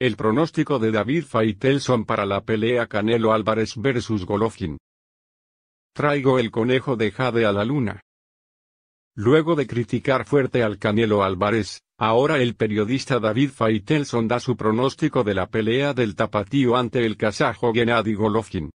El pronóstico de David Faitelson para la pelea Canelo Álvarez vs Golovkin. Traigo el conejo de Jade a la luna. Luego de criticar fuerte al Canelo Álvarez, ahora el periodista David Faitelson da su pronóstico de la pelea del tapatío ante el kazajo Gennady Golovkin.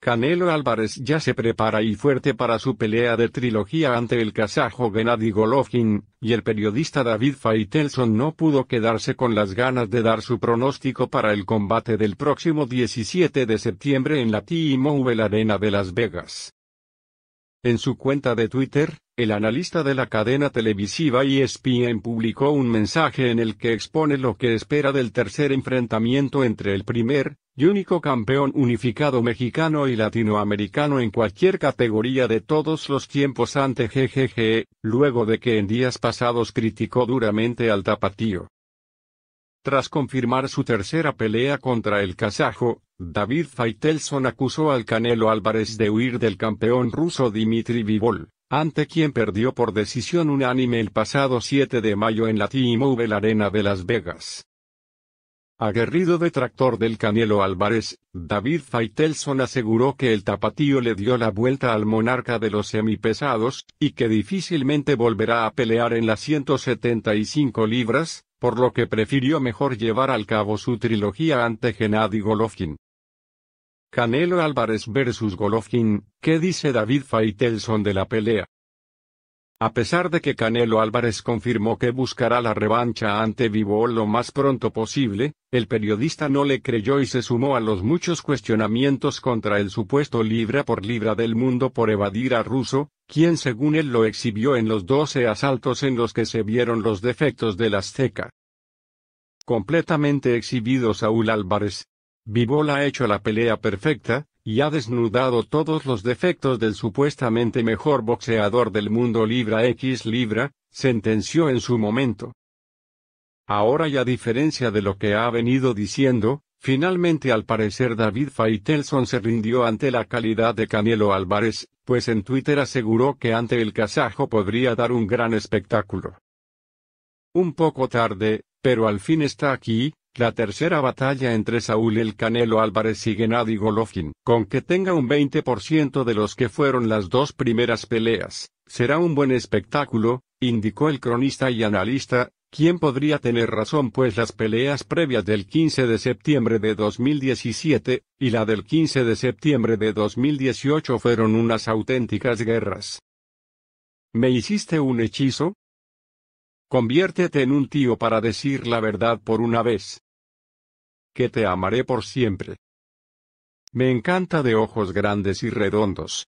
Canelo Álvarez ya se prepara y fuerte para su pelea de trilogía ante el kazajo Gennady Golovkin, y el periodista David Faitelson no pudo quedarse con las ganas de dar su pronóstico para el combate del próximo 17 de septiembre en la T-Mobile Arena de Las Vegas. En su cuenta de Twitter, el analista de la cadena televisiva ESPN publicó un mensaje en el que expone lo que espera del tercer enfrentamiento entre el primer, y único campeón unificado mexicano y latinoamericano en cualquier categoría de todos los tiempos ante GGG, luego de que en días pasados criticó duramente al tapatío. Tras confirmar su tercera pelea contra el kazajo, David Faitelson acusó al Canelo Álvarez de huir del campeón ruso Dimitri Vivol ante quien perdió por decisión unánime el pasado 7 de mayo en la T-Mobile Arena de Las Vegas. Aguerrido detractor del Canelo Álvarez, David Faitelson aseguró que el tapatío le dio la vuelta al monarca de los semipesados, y que difícilmente volverá a pelear en las 175 libras, por lo que prefirió mejor llevar al cabo su trilogía ante Gennady Golovkin. Canelo Álvarez vs Golovkin, ¿qué dice David Faitelson de la pelea? A pesar de que Canelo Álvarez confirmó que buscará la revancha ante Vivol lo más pronto posible, el periodista no le creyó y se sumó a los muchos cuestionamientos contra el supuesto libra por libra del mundo por evadir a Russo, quien según él lo exhibió en los 12 asaltos en los que se vieron los defectos la Azteca completamente exhibido Saúl Álvarez, Bibol ha hecho la pelea perfecta, y ha desnudado todos los defectos del supuestamente mejor boxeador del mundo libra X libra, sentenció en su momento. Ahora y a diferencia de lo que ha venido diciendo, finalmente al parecer David Faitelson se rindió ante la calidad de Canelo Álvarez, pues en Twitter aseguró que ante el casajo podría dar un gran espectáculo. Un poco tarde, pero al fin está aquí, la tercera batalla entre Saúl el Canelo Álvarez y Gennady Golovkin, con que tenga un 20% de los que fueron las dos primeras peleas, será un buen espectáculo, indicó el cronista y analista, quien podría tener razón pues las peleas previas del 15 de septiembre de 2017, y la del 15 de septiembre de 2018 fueron unas auténticas guerras. ¿Me hiciste un hechizo? Conviértete en un tío para decir la verdad por una vez que te amaré por siempre. Me encanta de ojos grandes y redondos,